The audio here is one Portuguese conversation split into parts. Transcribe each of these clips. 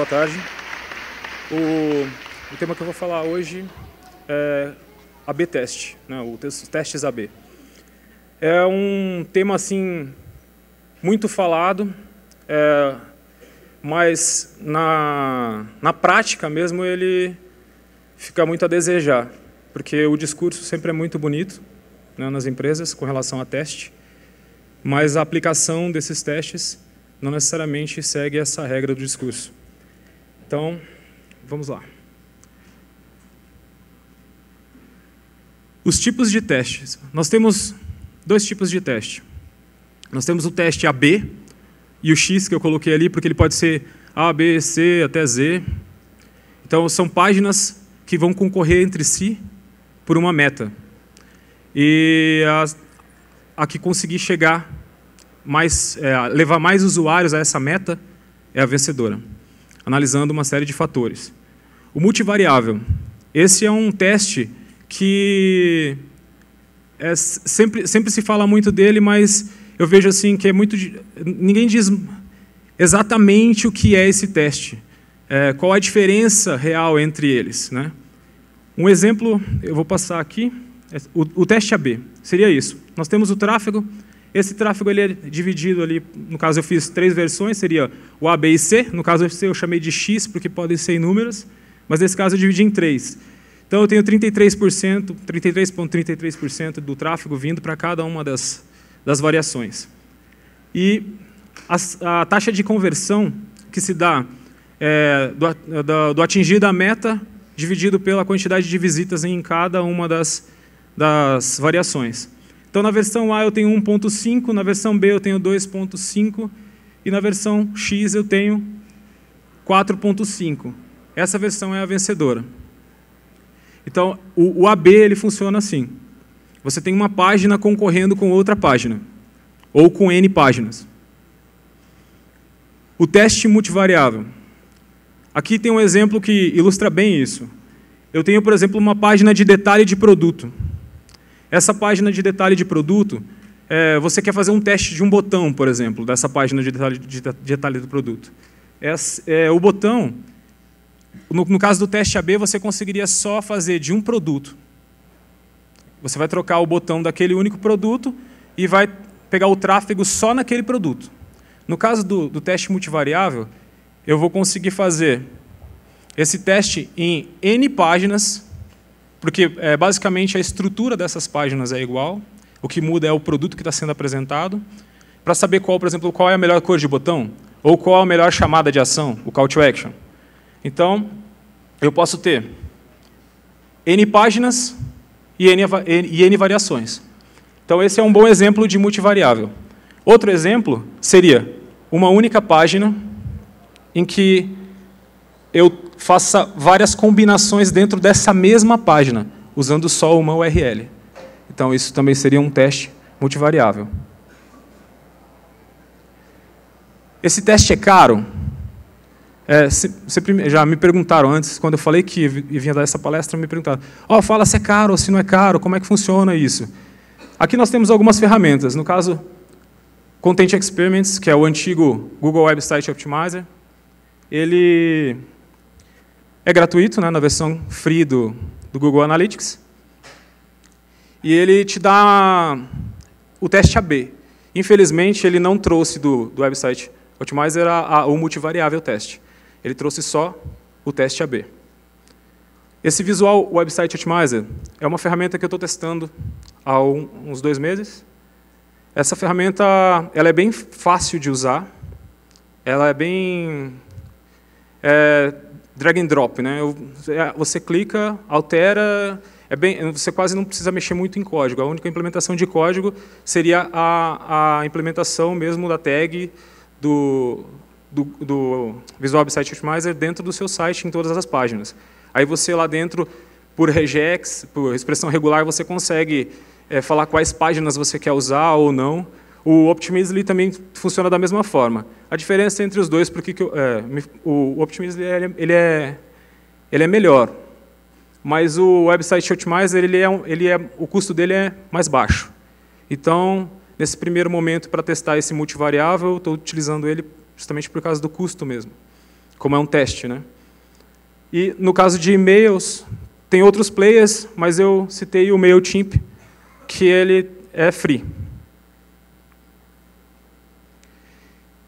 Boa tarde. O, o, tema que eu vou falar hoje é AB teste, né, o testes AB. É um tema assim muito falado, é, mas na, na prática mesmo ele fica muito a desejar, porque o discurso sempre é muito bonito né, nas empresas com relação a teste, mas a aplicação desses testes não necessariamente segue essa regra do discurso. Então, vamos lá. Os tipos de testes. Nós temos dois tipos de teste. Nós temos o teste AB e o X que eu coloquei ali, porque ele pode ser A, B, C até Z. Então, são páginas que vão concorrer entre si por uma meta. E a, a que conseguir chegar mais, é, levar mais usuários a essa meta é a vencedora analisando uma série de fatores. O multivariável. Esse é um teste que é sempre, sempre se fala muito dele, mas eu vejo assim que é muito. Ninguém diz exatamente o que é esse teste. É, qual a diferença real entre eles. Né? Um exemplo, eu vou passar aqui. É, o, o teste AB seria isso. Nós temos o tráfego, esse tráfego ele é dividido ali, no caso eu fiz três versões, seria o A, B e C. No caso eu chamei de X, porque podem ser inúmeros, mas nesse caso eu dividi em três. Então eu tenho 33%, 33,33% ,33 do tráfego vindo para cada uma das, das variações. E a, a, taxa de conversão que se dá é, do, do, do atingido a meta dividido pela quantidade de visitas em cada uma das, das variações. Então, na versão A eu tenho 1.5, na versão B eu tenho 2.5 e na versão X eu tenho 4.5. Essa versão é a vencedora. Então, o, o AB ele funciona assim. Você tem uma página concorrendo com outra página, ou com N páginas. O teste multivariável. Aqui tem um exemplo que ilustra bem isso. Eu tenho, por exemplo, uma página de detalhe de produto. Essa página de detalhe de produto, é, você quer fazer um teste de um botão, por exemplo, dessa página de detalhe, de detalhe do produto. É, é, o botão, no, no caso do teste AB, você conseguiria só fazer de um produto. Você vai trocar o botão daquele único produto e vai pegar o tráfego só naquele produto. No caso do, do, teste multivariável, eu vou conseguir fazer esse teste em N páginas porque, é, basicamente, a estrutura dessas páginas é igual, o que muda é o produto que está sendo apresentado, para saber qual, por exemplo, qual é a melhor cor de botão, ou qual é a melhor chamada de ação, o call to action. Então, eu posso ter N páginas e N, e N variações. Então, esse é um bom exemplo de multivariável. Outro exemplo seria uma única página em que eu faça várias combinações dentro dessa mesma página, usando só uma URL. Então, isso também seria um teste multivariável. Esse teste é caro? É, se, se, já me perguntaram antes, quando eu falei que vinha dar essa palestra, me perguntaram: oh, fala se é caro ou se não é caro, como é que funciona isso? Aqui nós temos algumas ferramentas. No caso, Content Experiments, que é o antigo Google Website Optimizer, ele é gratuito, né, na versão free do, do Google Analytics. E ele te dá o teste AB. Infelizmente, ele não trouxe do, do website Optimizer a, a, o multivariável teste. Ele trouxe só o teste AB. Esse Visual Website Optimizer é uma ferramenta que eu estou testando há um, uns dois meses. Essa ferramenta ela é bem fácil de usar. Ela é bem... É, drag and drop, né? Ah, você clica, altera, é bem, você quase não precisa mexer muito em código. A única implementação de código seria a, a implementação mesmo da tag do, do, do Visual Site Optimizer dentro do seu site, em todas as páginas. Aí você lá dentro, por regex, por expressão regular, você consegue é, falar quais páginas você quer usar ou não. O Optimizely também funciona da mesma forma. A diferença entre os dois, porque que, é, o Optimizely é, ele é, ele é melhor, mas o website Optimizer, ele é, ele é, o custo dele é mais baixo. Então, nesse primeiro momento, para testar esse multivariável, estou utilizando ele justamente por causa do custo mesmo, como é um teste. Né? E no caso de e-mails, tem outros players, mas eu citei o MailChimp, que ele é free.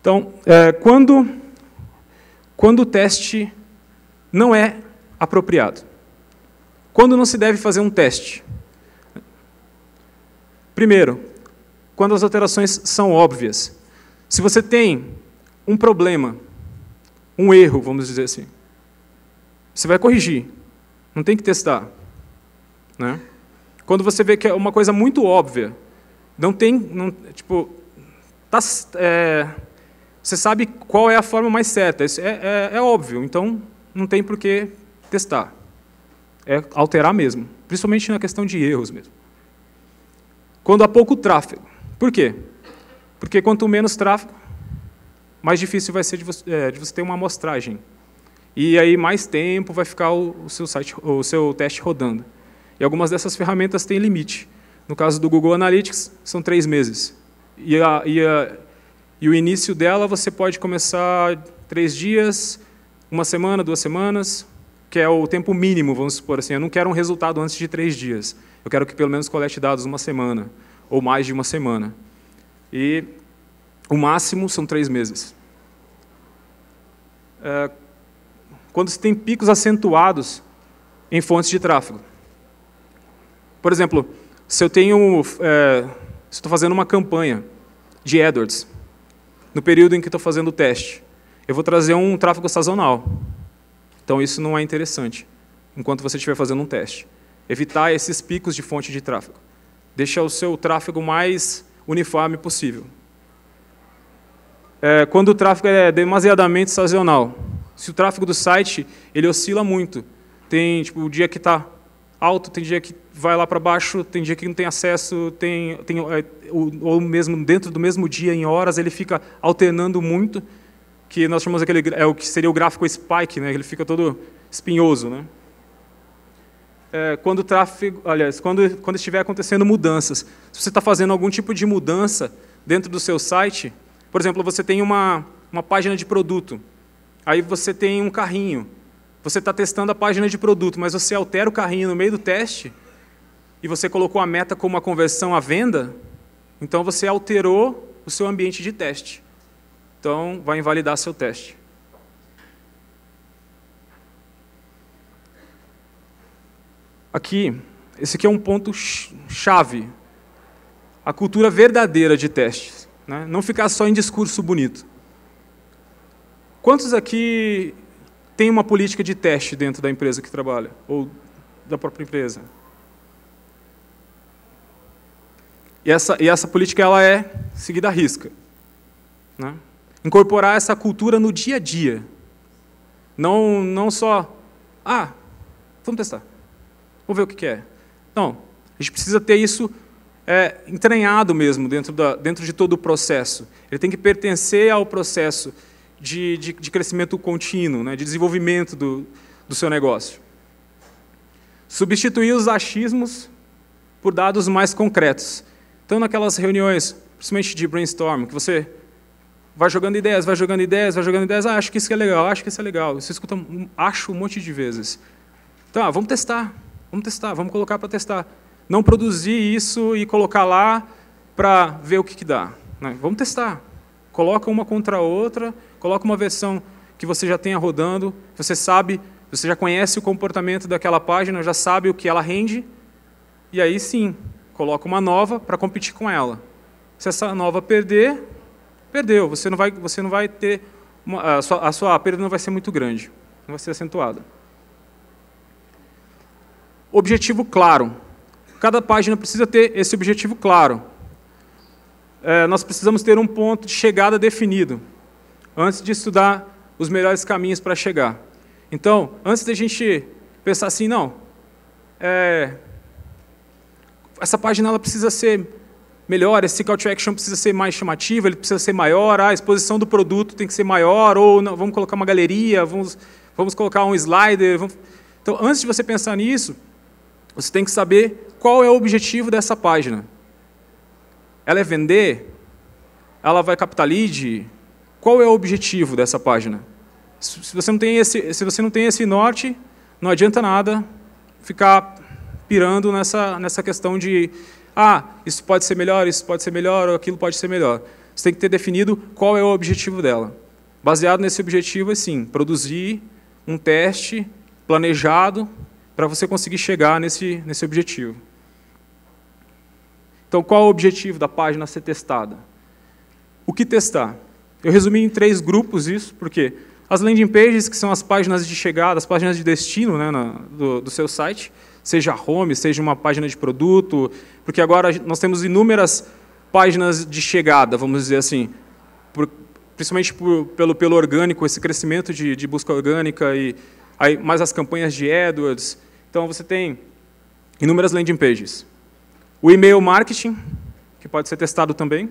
Então, é, quando, quando o teste não é apropriado, quando não se deve fazer um teste? Primeiro, quando as alterações são óbvias. Se você tem um problema, um erro, vamos dizer assim, você vai corrigir, não tem que testar. Né? Quando você vê que é uma coisa muito óbvia, não tem. Não, tipo. está é, você sabe qual é a forma mais certa. Isso é, é, é óbvio, então não tem por que testar. É alterar mesmo, principalmente na questão de erros mesmo. Quando há pouco tráfego. Por quê? Porque quanto menos tráfego, mais difícil vai ser de você, é, de você, ter uma amostragem. E aí mais tempo vai ficar o, o, seu site, o seu teste rodando. E algumas dessas ferramentas têm limite. No caso do Google Analytics, são três meses. E, a, e, a, e o início dela você pode começar três dias, uma semana, duas semanas, que é o tempo mínimo, vamos supor assim. Eu não quero um resultado antes de três dias. Eu quero que pelo menos colete dados uma semana, ou mais de uma semana. E o máximo são três meses. É, quando se tem picos acentuados em fontes de tráfego. Por exemplo, se eu tenho, é, estou fazendo uma campanha de AdWords, no período em que estou fazendo o teste. Eu vou trazer um tráfego sazonal. Então isso não é interessante, enquanto você estiver fazendo um teste. Evitar esses picos de fonte de tráfego. Deixa o seu tráfego mais uniforme possível. É, quando o tráfego é demasiadamente sazonal, se o tráfego do site ele oscila muito, tem tipo o dia que está alto, tem dia que vai lá para baixo, tem dia que não tem acesso, tem, tem é, ou, mesmo dentro do mesmo dia, em horas, ele fica alternando muito, que nós chamamos aquele é o que seria o gráfico spike, né? Ele fica todo espinhoso, né? É, quando o tráfego, aliás, quando, quando estiver acontecendo mudanças, se você está fazendo algum tipo de mudança dentro do seu site, por exemplo, você tem uma, uma página de produto, aí você tem um carrinho, você está testando a página de produto, mas você altera o carrinho no meio do teste e você colocou a meta como a conversão à venda, então você alterou o seu ambiente de teste. Então, vai invalidar seu teste. Aqui, esse aqui é um ponto chave. A cultura verdadeira de testes. Né? Não ficar só em discurso bonito. Quantos aqui tem uma política de teste dentro da empresa que trabalha, ou da própria empresa. E essa, e essa política ela é seguida à risca. Né? Incorporar essa cultura no dia a dia. Não, não só, ah, vamos testar, vamos ver o que, que é. Não, a gente precisa ter isso é, entranhado mesmo dentro, da, dentro de todo o processo. Ele tem que pertencer ao processo de, de, de crescimento contínuo, né, de desenvolvimento do, do seu negócio. Substituir os achismos por dados mais concretos. Então, naquelas reuniões, principalmente de brainstorm, que você vai jogando ideias, vai jogando ideias, vai jogando ideias, ah, acho que isso é legal, acho que isso é legal. Você escuta, um, acho um monte de vezes. Então, ah, vamos testar, vamos testar, vamos colocar para testar. Não produzir isso e colocar lá para ver o que, que dá. Né? Vamos testar coloca uma contra a outra, coloca uma versão que você já tenha rodando, você sabe, você já conhece o comportamento daquela página, já sabe o que ela rende, e aí sim, coloca uma nova para competir com ela. Se essa nova perder, perdeu, você não vai, você não vai ter uma, a, sua, a sua perda não vai ser muito grande, não vai ser acentuada. Objetivo claro. Cada página precisa ter esse objetivo claro é, nós precisamos ter um ponto de chegada definido, antes de estudar os melhores caminhos para chegar. Então, antes da gente pensar assim, não, é, essa página ela precisa ser melhor, esse call to action precisa ser mais chamativo, ele precisa ser maior, a exposição do produto tem que ser maior, ou não, vamos colocar uma galeria, vamos, vamos colocar um slider. Vamos... Então, antes de você pensar nisso, você tem que saber qual é o objetivo dessa página. Ela é vender? Ela vai captar lead? Qual é o objetivo dessa página? Se você não tem esse, se você não tem esse norte, não adianta nada ficar pirando nessa, nessa questão de ah, isso pode ser melhor, isso pode ser melhor, aquilo pode ser melhor. Você tem que ter definido qual é o objetivo dela. Baseado nesse objetivo, é sim, produzir um teste planejado para você conseguir chegar nesse, nesse objetivo. Então, qual é o objetivo da página ser testada? O que testar? Eu resumi em três grupos isso, porque as landing pages, que são as páginas de chegada, as páginas de destino né, na, do, do seu site, seja home, seja uma página de produto, porque agora nós temos inúmeras páginas de chegada, vamos dizer assim, por, principalmente por, pelo, pelo orgânico, esse crescimento de, de busca orgânica e aí, mais as campanhas de AdWords. Então você tem inúmeras landing pages o e-mail marketing, que pode ser testado também,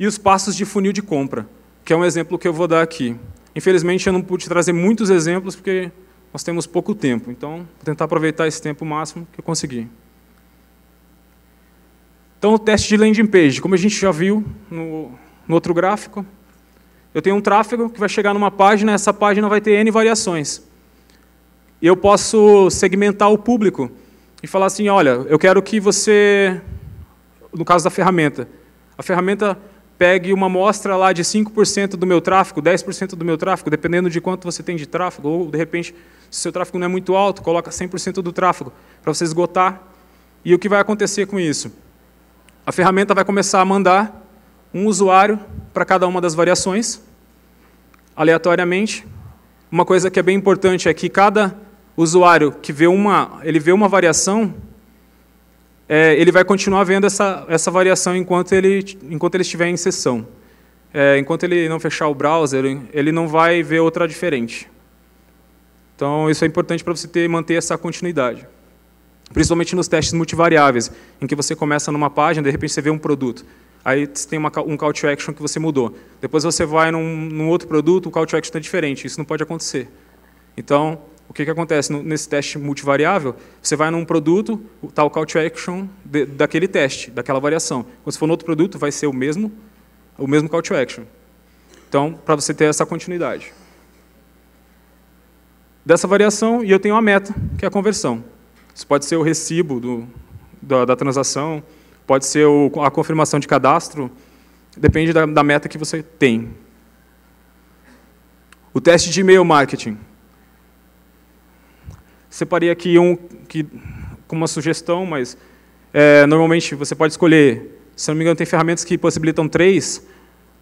e os passos de funil de compra, que é um exemplo que eu vou dar aqui. Infelizmente, eu não pude trazer muitos exemplos, porque nós temos pouco tempo, então vou tentar aproveitar esse tempo máximo que eu conseguir. Então, o teste de landing page, como a gente já viu no, no outro gráfico, eu tenho um tráfego que vai chegar numa página, essa página vai ter N variações. E eu posso segmentar o público e falar assim: olha, eu quero que você, no caso da ferramenta, a ferramenta pegue uma amostra lá de 5% do meu tráfego, 10% do meu tráfego, dependendo de quanto você tem de tráfego, ou de repente, se o seu tráfego não é muito alto, coloca 100% do tráfego para você esgotar. E o que vai acontecer com isso? A ferramenta vai começar a mandar um usuário para cada uma das variações, aleatoriamente. Uma coisa que é bem importante é que cada usuário que vê uma, ele vê uma variação, é, ele vai continuar vendo essa, essa variação enquanto ele, enquanto ele estiver em sessão. É, enquanto ele não fechar o browser, ele não vai ver outra diferente. Então, isso é importante para você ter, manter essa continuidade. Principalmente nos testes multivariáveis, em que você começa numa página, de repente você vê um produto. Aí você tem uma, um call to action que você mudou. Depois você vai num, num outro produto, o call to action está é diferente. Isso não pode acontecer. Então, o que, que acontece no, nesse teste multivariável? Você vai num produto, está o call to action de, daquele teste, daquela variação. Quando você for no outro produto, vai ser o mesmo, o mesmo call to action. Então, para você ter essa continuidade. Dessa variação, e eu tenho uma meta, que é a conversão. Isso pode ser o recibo do, da, da, transação, pode ser o, a confirmação de cadastro, depende da, da meta que você tem. O teste de e-mail marketing separei aqui um que, com uma sugestão, mas é, normalmente você pode escolher. Se não me engano, tem ferramentas que possibilitam três,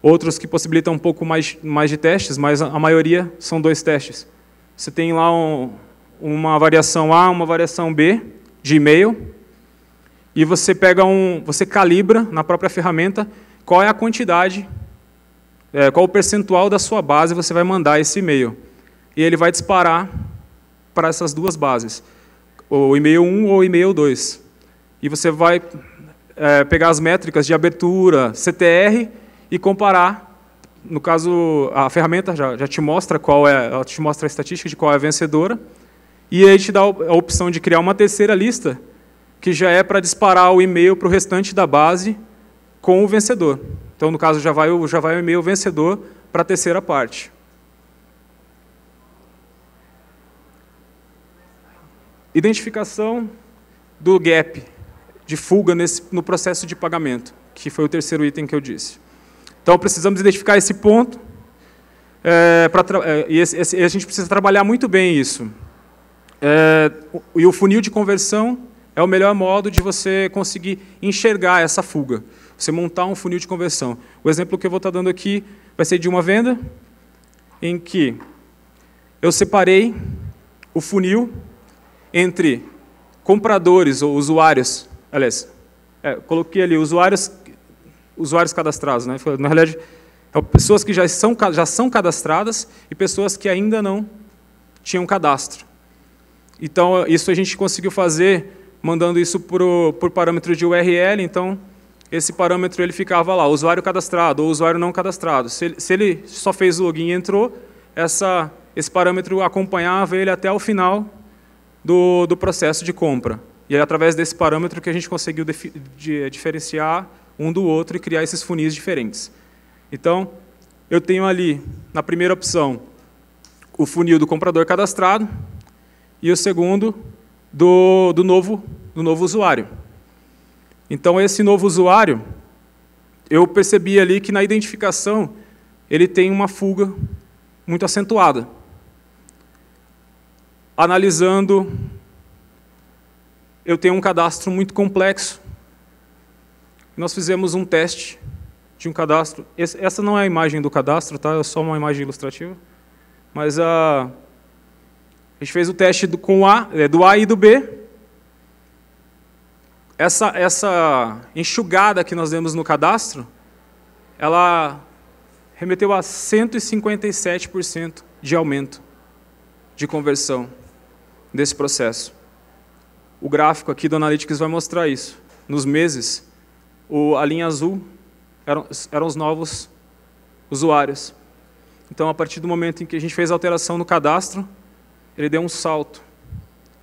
outros que possibilitam um pouco mais, mais de testes, mas a, a maioria são dois testes. Você tem lá um, uma variação A, uma variação B de e-mail, e você pega um, você calibra na própria ferramenta qual é a quantidade, é, qual o percentual da sua base você vai mandar esse e-mail. E ele vai disparar para essas duas bases, o e-mail 1 ou e-mail 2. E você vai é, pegar as métricas de abertura, CTR, e comparar. No caso, a ferramenta já, já te mostra qual é, ela te mostra a estatística de qual é a vencedora, e aí te dá a opção de criar uma terceira lista, que já é para disparar o e-mail para o restante da base com o vencedor. Então, no caso, já vai, já vai o e-mail vencedor para a terceira parte. Identificação do gap, de fuga nesse, no processo de pagamento, que foi o terceiro item que eu disse. Então, precisamos identificar esse ponto, é, pra, é, e, esse, a gente precisa trabalhar muito bem isso. É, e o funil de conversão é o melhor modo de você conseguir enxergar essa fuga, você montar um funil de conversão. O exemplo que eu vou estar tá dando aqui vai ser de uma venda, em que eu separei o funil entre compradores ou usuários, aliás, é, coloquei ali usuários, usuários cadastrados, né? na realidade, é pessoas que já são, já são cadastradas e pessoas que ainda não tinham cadastro. Então, isso a gente conseguiu fazer mandando isso por, por parâmetro de URL, então esse parâmetro ele ficava lá, usuário cadastrado ou usuário não cadastrado. Se ele, se ele só fez o login e entrou, essa, esse parâmetro acompanhava ele até o final do, do processo de compra. E é através desse parâmetro que a gente conseguiu de, diferenciar um do outro e criar esses funis diferentes. Então, eu tenho ali, na primeira opção, o funil do comprador cadastrado e o segundo do, do, novo, do novo usuário. Então, esse novo usuário, eu percebi ali que na identificação ele tem uma fuga muito acentuada analisando, eu tenho um cadastro muito complexo. Nós fizemos um teste de um cadastro. Essa não é a imagem do cadastro, tá? é só uma imagem ilustrativa. Mas a, ah, a gente fez o teste do, com a, é, do A e do B. Essa, essa enxugada que nós demos no cadastro, ela remeteu a 157% de aumento de conversão desse processo. O gráfico aqui do Analytics vai mostrar isso. Nos meses, o, a linha azul eram, eram os novos usuários. Então, a partir do momento em que a gente fez a alteração no cadastro, ele deu um salto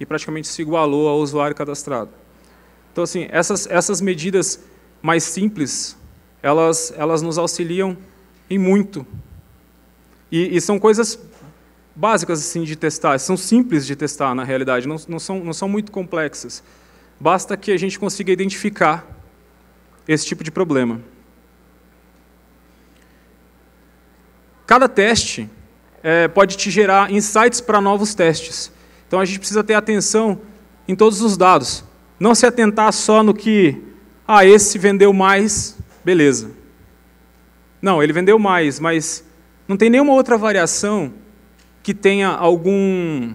e praticamente se igualou ao usuário cadastrado. Então, assim, essas, essas medidas mais simples, elas, elas nos auxiliam em muito. E, e são coisas básicas assim de testar, são simples de testar na realidade, não, não, são, não são muito complexas. Basta que a gente consiga identificar esse tipo de problema. Cada teste é, pode te gerar insights para novos testes. Então a gente precisa ter atenção em todos os dados. Não se atentar só no que, ah, esse vendeu mais, beleza. Não, ele vendeu mais, mas não tem nenhuma outra variação que tenha algum,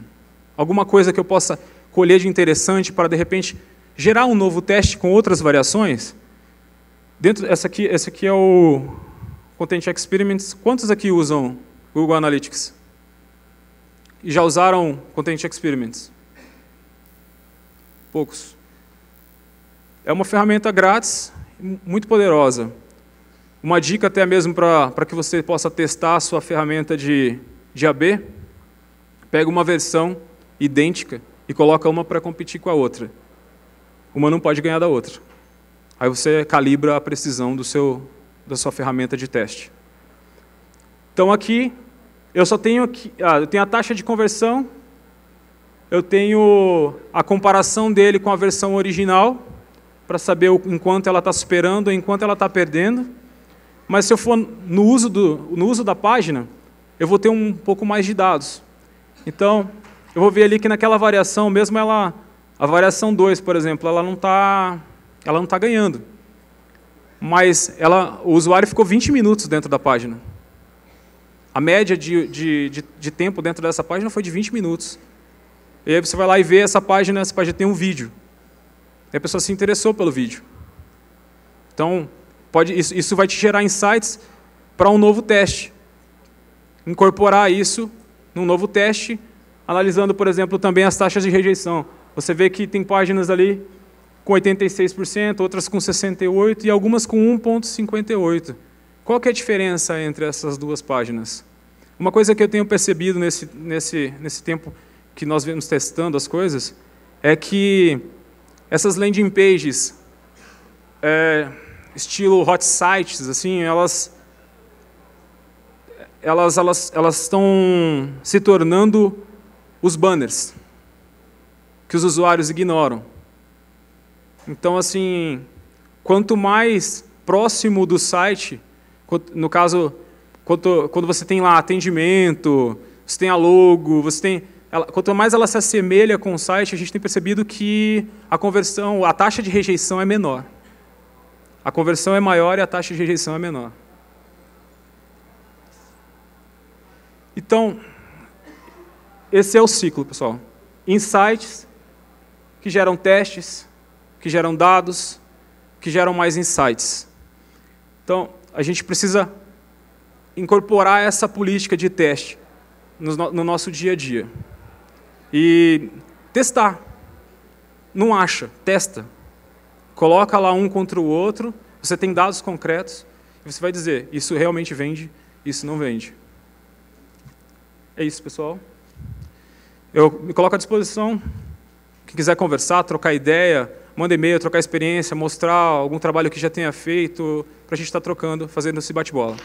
alguma coisa que eu possa colher de interessante para, de repente, gerar um novo teste com outras variações? Dentro, essa aqui, essa aqui é o Content Experiments. Quantos aqui usam Google Analytics? E já usaram Content Experiments? Poucos. É uma ferramenta grátis, muito poderosa. Uma dica até mesmo para que você possa testar a sua ferramenta de, de AB pega uma versão idêntica e coloca uma para competir com a outra. Uma não pode ganhar da outra. Aí você calibra a precisão do seu, da sua ferramenta de teste. Então aqui eu só tenho aqui, ah, eu tenho a taxa de conversão, eu tenho a comparação dele com a versão original para saber em quanto ela está superando em quanto ela está perdendo. Mas se eu for no uso, do, no uso da página, eu vou ter um pouco mais de dados. Então, eu vou ver ali que naquela variação, mesmo ela, a variação 2, por exemplo, ela não está ela não tá ganhando. Mas ela, o usuário ficou 20 minutos dentro da página. A média de, de, de, de tempo dentro dessa página foi de 20 minutos. E aí você vai lá e vê essa página, essa página tem um vídeo. E a pessoa se interessou pelo vídeo. Então, pode, isso, isso vai te gerar insights para um novo teste. Incorporar isso num novo teste, analisando, por exemplo, também as taxas de rejeição. Você vê que tem páginas ali com 86%, outras com 68% e algumas com 1,58%. Qual é a diferença entre essas duas páginas? Uma coisa que eu tenho percebido nesse, nesse, nesse tempo que nós vemos testando as coisas é que essas landing pages, é, estilo hot sites, assim, elas elas, elas, elas estão se tornando os banners que os usuários ignoram. Então, assim, quanto mais próximo do site, no caso, quanto, quando você tem lá atendimento, você tem a logo, você tem. Ela, quanto mais ela se assemelha com o site, a gente tem percebido que a conversão, a taxa de rejeição é menor. A conversão é maior e a taxa de rejeição é menor. Então, esse é o ciclo, pessoal. Insights que geram testes, que geram dados, que geram mais insights. Então, a gente precisa incorporar essa política de teste no, no nosso dia a dia. E testar. Não acha, testa. Coloca lá um contra o outro, você tem dados concretos, e você vai dizer, isso realmente vende, isso não vende. É isso, pessoal. Eu me coloco à disposição. Quem quiser conversar, trocar ideia, manda e-mail, trocar experiência, mostrar algum trabalho que já tenha feito, para a gente estar tá trocando, fazendo esse bate-bola.